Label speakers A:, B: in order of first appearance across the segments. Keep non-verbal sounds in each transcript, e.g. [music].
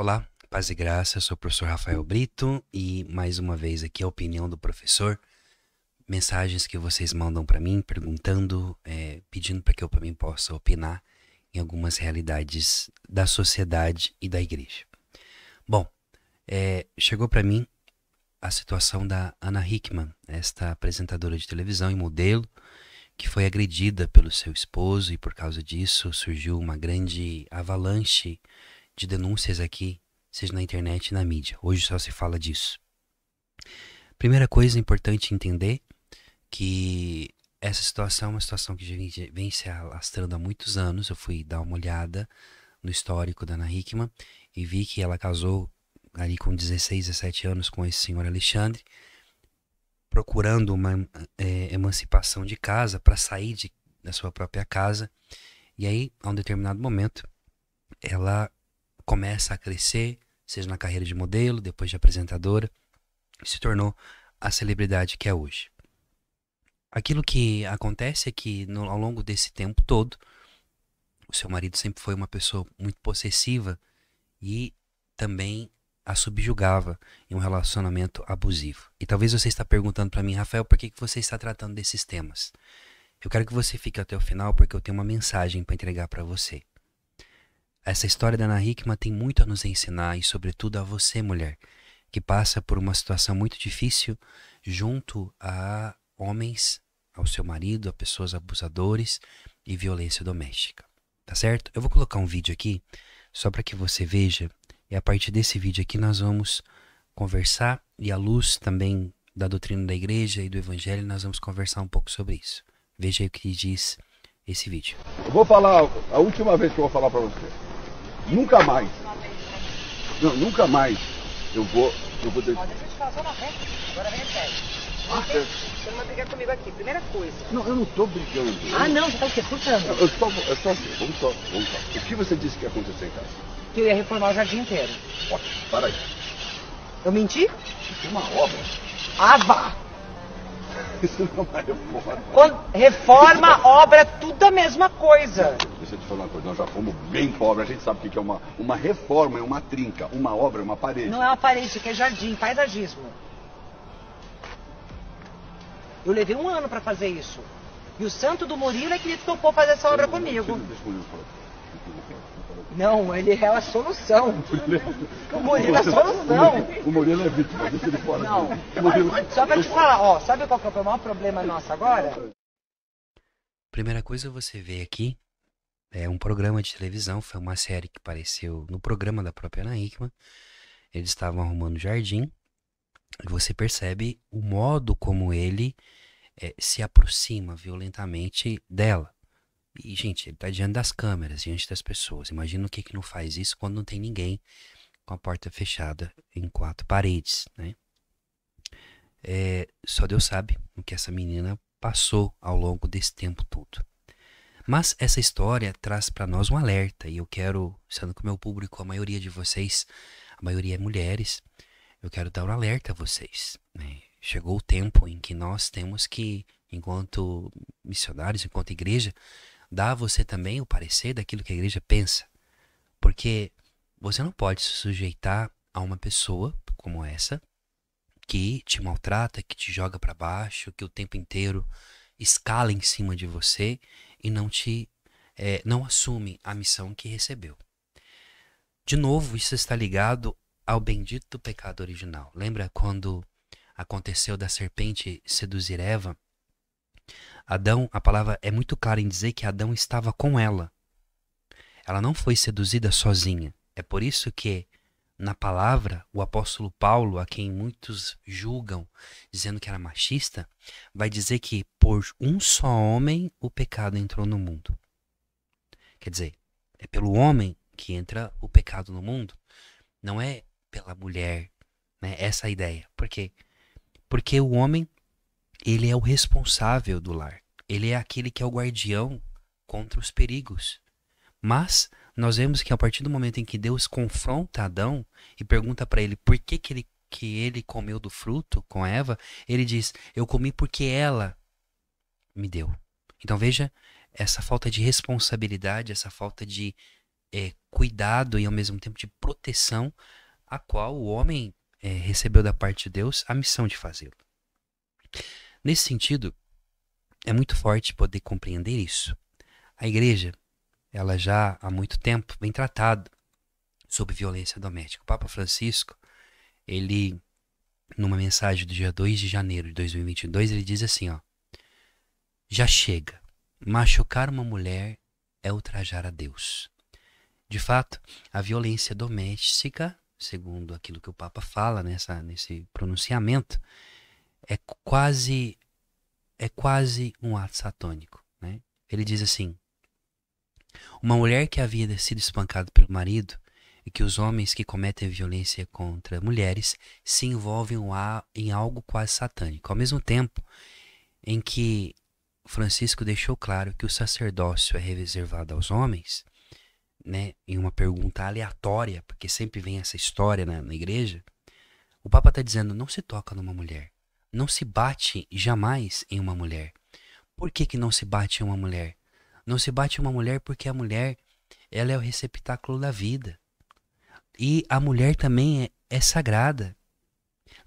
A: Olá, paz e graça, eu sou o professor Rafael Brito e mais uma vez aqui a opinião do professor. Mensagens que vocês mandam para mim, perguntando, é, pedindo para que eu também possa opinar em algumas realidades da sociedade e da igreja. Bom, é, chegou para mim a situação da Ana Hickman, esta apresentadora de televisão e modelo, que foi agredida pelo seu esposo e por causa disso surgiu uma grande avalanche de denúncias aqui, seja na internet e na mídia. Hoje só se fala disso. Primeira coisa importante entender que essa situação é uma situação que vem se alastrando há muitos anos. Eu fui dar uma olhada no histórico da Ana Hickman e vi que ela casou ali com 16, 17 anos com esse senhor Alexandre, procurando uma é, emancipação de casa para sair de, da sua própria casa. E aí, a um determinado momento, ela começa a crescer, seja na carreira de modelo, depois de apresentadora, e se tornou a celebridade que é hoje. Aquilo que acontece é que no, ao longo desse tempo todo, o seu marido sempre foi uma pessoa muito possessiva e também a subjugava em um relacionamento abusivo. E talvez você está perguntando para mim, Rafael, por que, que você está tratando desses temas? Eu quero que você fique até o final porque eu tenho uma mensagem para entregar para você. Essa história da Ana Hickman tem muito a nos ensinar e, sobretudo, a você, mulher, que passa por uma situação muito difícil junto a homens, ao seu marido, a pessoas abusadores e violência doméstica. Tá certo? Eu vou colocar um vídeo aqui só para que você veja, e a partir desse vídeo aqui nós vamos conversar e à luz também da doutrina da igreja e do evangelho, nós vamos conversar um pouco sobre isso. Veja aí o que diz esse vídeo. Eu vou falar a última vez que eu vou falar para você. Nunca mais. Não, nunca mais. Eu vou. Eu vou deixar. só na reta. Agora vem Você não vai brigar comigo aqui, primeira coisa. Não, eu não estou brigando. Ah, não, você está o quê? Furtando? Eu estou assim, vamos só, vamos só. O que você disse que ia acontecer em então? casa? Que eu ia reformar o jardim inteiro. Ótimo, para aí. Eu menti? Isso é uma obra. Ah, vá! [laughs] Isso não é uma reforma. Quando reforma, obra, tudo a mesma coisa deixa eu falar uma coisa, nós já fomos bem pobres, a gente sabe o que é uma, uma reforma, é uma trinca, uma obra, é uma parede. Não é uma parede, que é jardim, paisagismo. Eu levei um ano para fazer isso. E o santo do Murilo é que ele topou fazer essa obra comigo. Não, ele é a solução. O Murilo é a solução. O Murilo é, é vítima, deixa ele fora. Não, só para te falar, ó, sabe qual que é o maior problema nosso agora? Primeira coisa você vê aqui é um programa de televisão, foi uma série que apareceu no programa da própria Ana Hickman. Eles estavam arrumando o jardim e você percebe o modo como ele é, se aproxima violentamente dela. E, gente, ele está diante das câmeras, diante das pessoas. Imagina o que que não faz isso quando não tem ninguém com a porta fechada em quatro paredes, né? É, só Deus sabe o que essa menina passou ao longo desse tempo todo. Mas essa história traz para nós um alerta e eu quero, sendo que o meu público, a maioria de vocês, a maioria é mulheres, eu quero dar um alerta a vocês. Né? Chegou o tempo em que nós temos que, enquanto missionários, enquanto igreja, dar a você também o parecer daquilo que a igreja pensa. Porque você não pode se sujeitar a uma pessoa como essa que te maltrata, que te joga para baixo, que o tempo inteiro escala em cima de você e não te é, não assume a missão que recebeu. De novo, isso está ligado ao bendito pecado original. Lembra quando aconteceu da serpente seduzir Eva? Adão, a palavra é muito clara em dizer que Adão estava com ela. Ela não foi seduzida sozinha. É por isso que na palavra, o apóstolo Paulo, a quem muitos julgam dizendo que era machista, vai dizer que por um só homem o pecado entrou no mundo. Quer dizer, é pelo homem que entra o pecado no mundo, não é pela mulher, né? Essa é ideia. Por quê? Porque o homem, ele é o responsável do lar. Ele é aquele que é o guardião contra os perigos. Mas nós vemos que a partir do momento em que Deus confronta Adão e pergunta para ele por que, que, ele, que ele comeu do fruto com Eva, ele diz: Eu comi porque ela me deu. Então veja essa falta de responsabilidade, essa falta de é, cuidado e ao mesmo tempo de proteção, a qual o homem é, recebeu da parte de Deus a missão de fazê-lo. Nesse sentido, é muito forte poder compreender isso. A igreja ela já há muito tempo vem tratado sobre violência doméstica. O Papa Francisco, ele numa mensagem do dia 2 de janeiro de 2022, ele diz assim, ó: Já chega. Machucar uma mulher é ultrajar a Deus. De fato, a violência doméstica, segundo aquilo que o Papa fala nessa, nesse pronunciamento, é quase é quase um ato satânico, né? Ele diz assim: uma mulher que havia sido espancada pelo marido e que os homens que cometem violência contra mulheres se envolvem em algo quase satânico. Ao mesmo tempo em que Francisco deixou claro que o sacerdócio é reservado aos homens, né, em uma pergunta aleatória, porque sempre vem essa história na, na igreja, o Papa está dizendo: não se toca numa mulher, não se bate jamais em uma mulher. Por que, que não se bate em uma mulher? Não se bate uma mulher porque a mulher ela é o receptáculo da vida. E a mulher também é, é sagrada.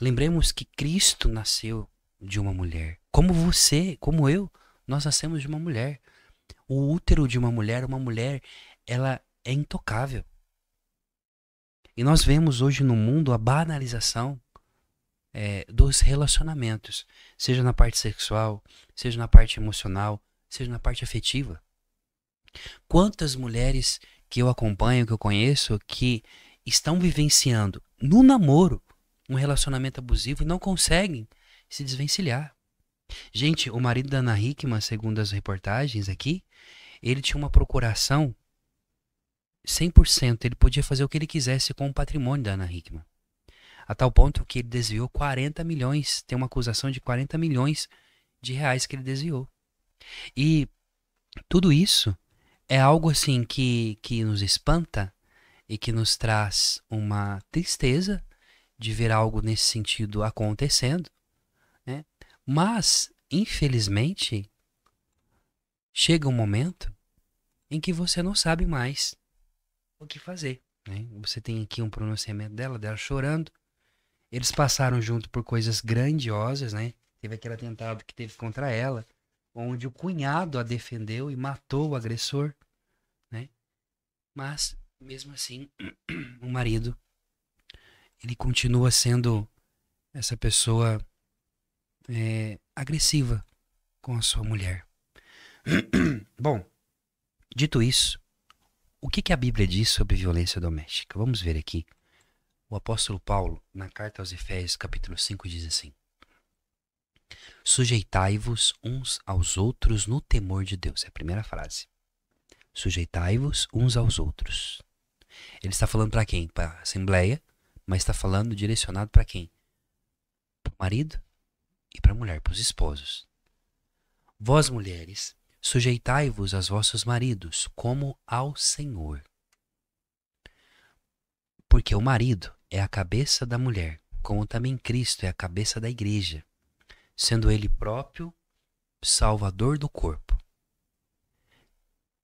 A: Lembremos que Cristo nasceu de uma mulher. Como você, como eu, nós nascemos de uma mulher. O útero de uma mulher, uma mulher, ela é intocável. E nós vemos hoje no mundo a banalização é, dos relacionamentos, seja na parte sexual, seja na parte emocional, seja na parte afetiva. Quantas mulheres que eu acompanho, que eu conheço, que estão vivenciando no namoro um relacionamento abusivo e não conseguem se desvencilhar. Gente, o marido da Ana Hickman, segundo as reportagens aqui, ele tinha uma procuração 100%. Ele podia fazer o que ele quisesse com o patrimônio da Ana Hickman. A tal ponto que ele desviou 40 milhões, tem uma acusação de 40 milhões de reais que ele desviou. E tudo isso é algo assim que, que nos espanta e que nos traz uma tristeza de ver algo nesse sentido acontecendo, né? mas infelizmente chega um momento em que você não sabe mais o que fazer. Né? Você tem aqui um pronunciamento dela, dela chorando. Eles passaram junto por coisas grandiosas, né? Teve aquele atentado que teve contra ela onde o cunhado a defendeu e matou o agressor, né? Mas mesmo assim, [clears throat] o marido ele continua sendo essa pessoa é, agressiva com a sua mulher. [clears throat] Bom, dito isso, o que, que a Bíblia diz sobre violência doméstica? Vamos ver aqui. O apóstolo Paulo, na carta aos Efésios, capítulo 5, diz assim: Sujeitai-vos uns aos outros no temor de Deus. É a primeira frase. Sujeitai-vos uns aos outros. Ele está falando para quem? Para a Assembleia, mas está falando direcionado para quem? Para o marido e para a mulher, para os esposos. Vós, mulheres, sujeitai-vos aos vossos maridos como ao Senhor. Porque o marido é a cabeça da mulher, como também Cristo é a cabeça da igreja sendo ele próprio salvador do corpo.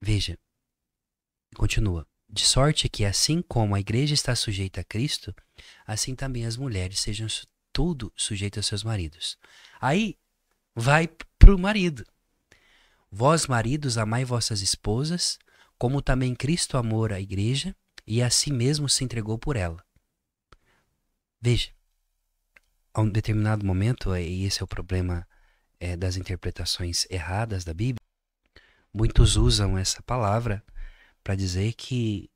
A: Veja, continua. De sorte que, assim como a igreja está sujeita a Cristo, assim também as mulheres sejam tudo sujeitas a seus maridos. Aí vai para o marido. Vós, maridos, amai vossas esposas, como também Cristo amou a igreja e a si mesmo se entregou por ela. Veja, a um determinado momento, é, e esse é o problema é, das interpretações erradas da Bíblia, muitos usam essa palavra para dizer que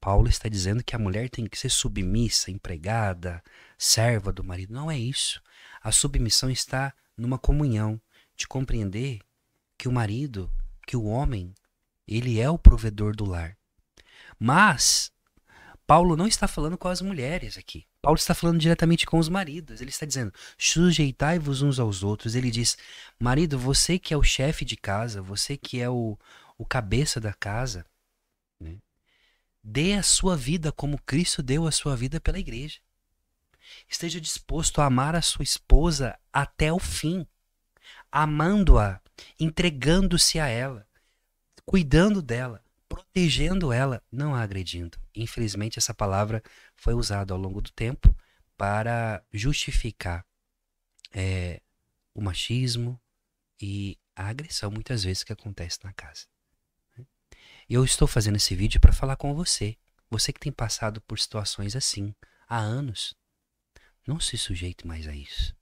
A: Paulo está dizendo que a mulher tem que ser submissa, empregada, serva do marido. Não é isso. A submissão está numa comunhão, de compreender que o marido, que o homem, ele é o provedor do lar. Mas Paulo não está falando com as mulheres aqui. Paulo está falando diretamente com os maridos. Ele está dizendo: sujeitai-vos uns aos outros. Ele diz: marido, você que é o chefe de casa, você que é o, o cabeça da casa, né? dê a sua vida como Cristo deu a sua vida pela igreja. Esteja disposto a amar a sua esposa até o fim, amando-a, entregando-se a ela, cuidando dela, protegendo ela, não a agredindo. Infelizmente, essa palavra foi usado ao longo do tempo para justificar é, o machismo e a agressão muitas vezes que acontece na casa. Né? Eu estou fazendo esse vídeo para falar com você, você que tem passado por situações assim há anos. Não se sujeite mais a isso.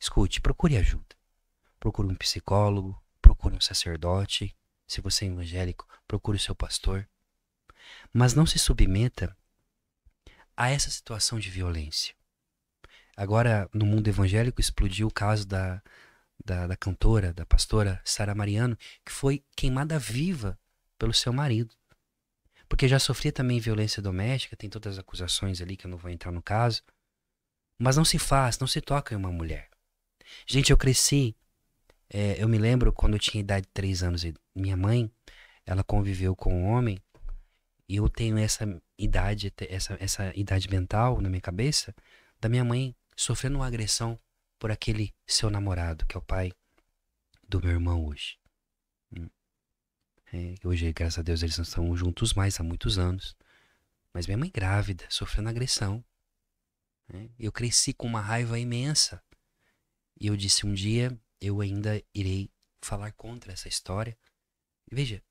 A: Escute, procure ajuda. Procure um psicólogo, procure um sacerdote, se você é evangélico, procure o seu pastor. Mas não se submeta a essa situação de violência. Agora, no mundo evangélico, explodiu o caso da, da, da cantora, da pastora Sara Mariano, que foi queimada viva pelo seu marido. Porque já sofria também violência doméstica, tem todas as acusações ali que eu não vou entrar no caso. Mas não se faz, não se toca em uma mulher. Gente, eu cresci. É, eu me lembro quando eu tinha idade de 3 anos, minha mãe, ela conviveu com um homem, e eu tenho essa idade, essa, essa idade mental na minha cabeça da minha mãe sofrendo uma agressão por aquele seu namorado, que é o pai do meu irmão hoje. Hum. É, hoje, graças a Deus, eles não estão juntos mais há muitos anos. Mas minha mãe grávida, sofrendo agressão. É, eu cresci com uma raiva imensa. E eu disse um dia, eu ainda irei falar contra essa história. E veja,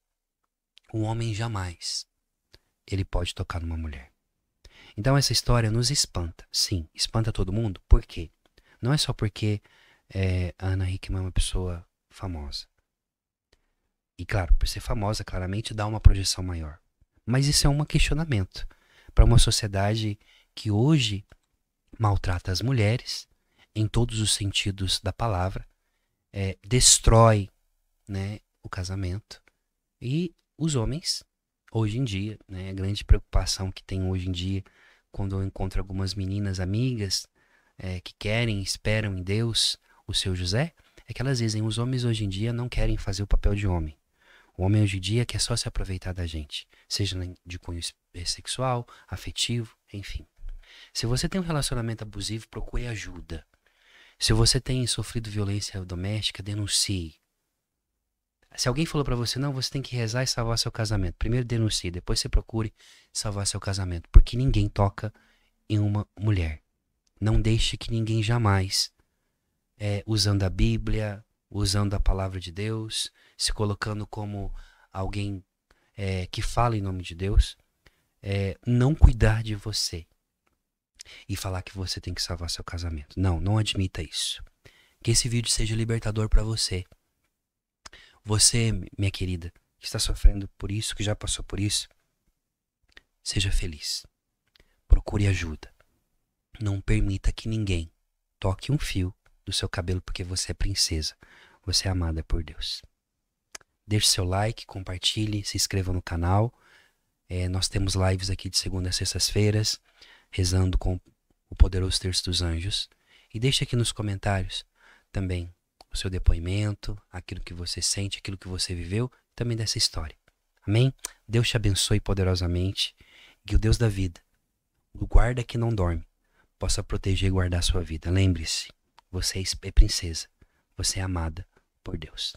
A: um homem jamais ele pode tocar numa mulher. Então essa história nos espanta, sim, espanta todo mundo. Por quê? Não é só porque é, a Ana Hickman é uma pessoa famosa. E claro, por ser famosa, claramente dá uma projeção maior. Mas isso é um questionamento para uma sociedade que hoje maltrata as mulheres em todos os sentidos da palavra, é, destrói né, o casamento e os homens hoje em dia, né? A grande preocupação que tem hoje em dia, quando eu encontro algumas meninas amigas é, que querem, esperam em Deus o seu José, é que elas dizem: os homens hoje em dia não querem fazer o papel de homem. O homem hoje em dia quer só se aproveitar da gente, seja de cunho eh, sexual, afetivo, enfim. Se você tem um relacionamento abusivo, procure ajuda. Se você tem sofrido violência doméstica, denuncie. Se alguém falou para você, não, você tem que rezar e salvar seu casamento. Primeiro denuncie, depois você procure salvar seu casamento. Porque ninguém toca em uma mulher. Não deixe que ninguém jamais, é, usando a Bíblia, usando a palavra de Deus, se colocando como alguém é, que fala em nome de Deus, é, não cuidar de você e falar que você tem que salvar seu casamento. Não, não admita isso. Que esse vídeo seja libertador para você. Você, minha querida, que está sofrendo por isso, que já passou por isso, seja feliz. Procure ajuda. Não permita que ninguém toque um fio do seu cabelo, porque você é princesa. Você é amada por Deus. Deixe seu like, compartilhe, se inscreva no canal. É, nós temos lives aqui de segunda a sextas-feiras, rezando com o poderoso terço dos anjos. E deixe aqui nos comentários também o seu depoimento, aquilo que você sente, aquilo que você viveu, também dessa história. Amém? Deus te abençoe poderosamente que o Deus da vida, o guarda que não dorme, possa proteger e guardar a sua vida. Lembre-se, você é princesa, você é amada por Deus.